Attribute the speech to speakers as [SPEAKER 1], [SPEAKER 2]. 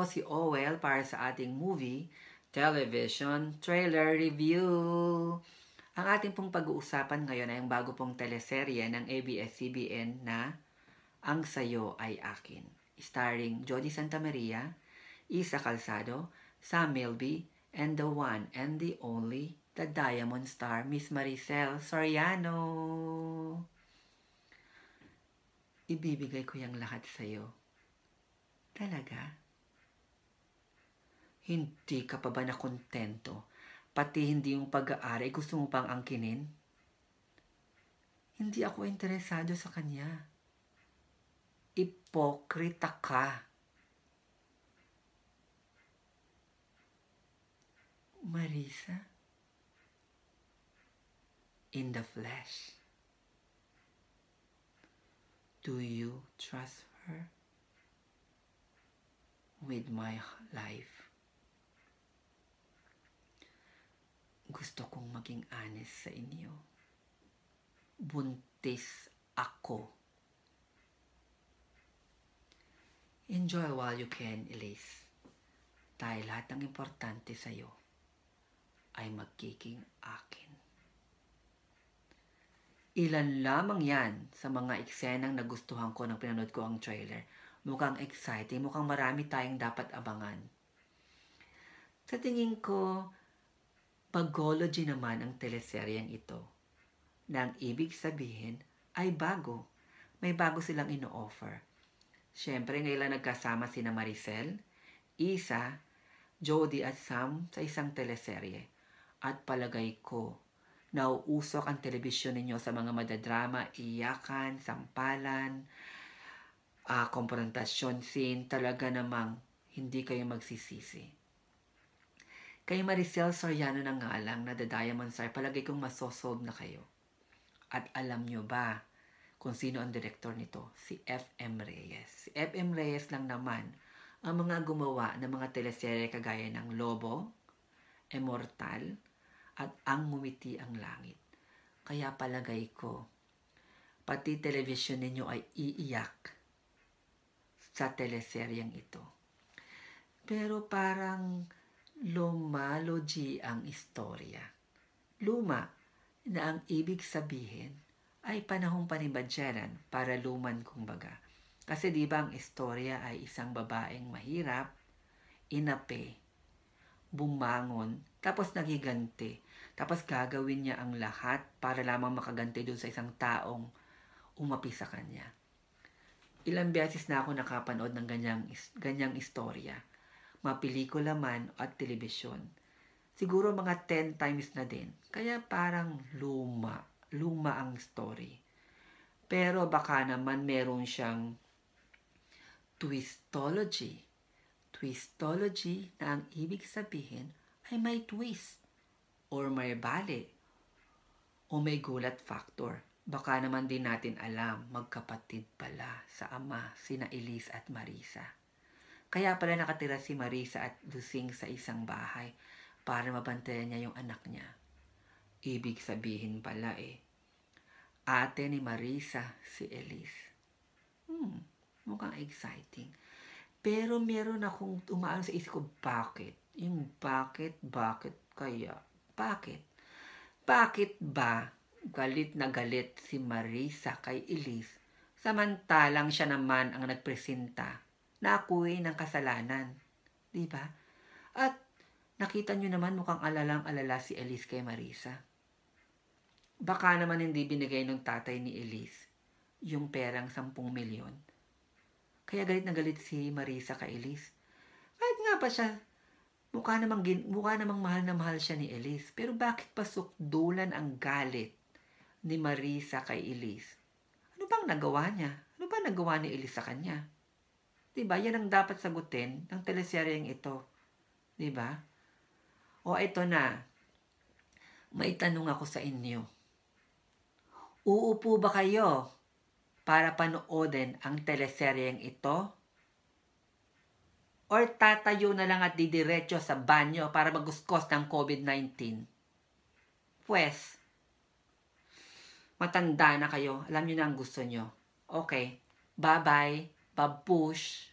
[SPEAKER 1] po si Owel para sa ating movie, television, trailer review. Ang ating pong pag-uusapan ngayon ay ang bago pong teleserye ng ABS-CBN na Ang Sayo Ay Akin. Starring Jody Santamaria, Isa Calzado, Sam Milby, and the one and the only, the Diamond Star, Miss Maricel Soriano. Ibibigay ko yung lahat sa'yo. Talaga? Hindi ka pa ba nakontento? Pati hindi yung pag-aari, gusto mo pang angkinin? Hindi ako interesado sa kanya. Ipokrita ka. Marisa? In the flesh. Do you trust her with my life? gusto kong maging honest sa inyo. Buntis ako. Enjoy while you can, Elise. Dahil lahat ng importante sa'yo ay magiging akin. Ilan lamang yan sa mga eksenang nagustuhan ko nang pinanood ko ang trailer. Mukhang exciting, mukhang marami tayong dapat abangan. Sa tingin ko, Pagology naman ang teleseryeng ito, na ang ibig sabihin ay bago. May bago silang ino-offer. Siyempre, ngayon nagkasama si na Maricel, Isa, Jody at Sam sa isang teleserye. At palagay ko, nauusok ang telebisyon ninyo sa mga madadrama, iyakan, sampalan, uh, komprontasyon scene, talaga namang hindi kayo magsisisi. Kay Maricel Soriano na nga lang na The Diamond Star, palagay kong masosolve na kayo. At alam nyo ba kung sino ang director nito? Si F.M. Reyes. Si F.M. Reyes lang naman ang mga gumawa ng mga teleserye kagaya ng Lobo, Immortal, at Ang Ngumiti Ang Langit. Kaya palagay ko, pati television ninyo ay iiyak sa teleseryeng ito. Pero parang Lumalogy ang istorya. Luma na ang ibig sabihin ay panahong panibadyaran para luman kumbaga. Kasi di ba ang istorya ay isang babaeng mahirap, inape, bumangon, tapos nagiganti. Tapos gagawin niya ang lahat para lamang makaganti doon sa isang taong umapi sa kanya. Ilang beses na ako nakapanood ng ganyang, ganyang istorya mga pelikula man at telebisyon. Siguro mga 10 times na din. Kaya parang luma, luma ang story. Pero baka naman meron siyang twistology. Twistology na ang ibig sabihin ay may twist or may bali o may gulat factor. Baka naman din natin alam, magkapatid pala sa ama, sina Elise at Marisa. Kaya pala nakatira si Marisa at Lucing sa isang bahay para mabantayan niya yung anak niya. Ibig sabihin pala eh, ate ni Marisa si Elise. Hmm, mukhang exciting. Pero meron akong umaano sa isip ko, bakit? Yung bakit, bakit kaya? Bakit? Bakit ba galit na galit si Marisa kay Elise samantalang siya naman ang nagpresenta na ako'y ng kasalanan. ba? Diba? At nakita nyo naman mukhang alalang-alala si Elise kay Marisa. Baka naman hindi binigay ng tatay ni Elise yung perang 10 milyon. Kaya galit na galit si Marisa kay Elise. Kahit nga pa siya, mukha namang, mukha namang mahal na mahal siya ni Elise. Pero bakit pasok dulan ang galit ni Marisa kay Elise? Ano bang nagawa niya? Ano ba nagawa ni Elise sa kanya? Diba? Yan ang dapat sagutin ng teleseryeng ito. Diba? O ito na, may tanong ako sa inyo. Uupo ba kayo para panoodin ang teleseryeng ito? Or tatayo na lang at didiretso sa banyo para maguskos ng COVID-19? Pwes, matanda na kayo. Alam nyo na ang gusto nyo. Okay, bye-bye. babush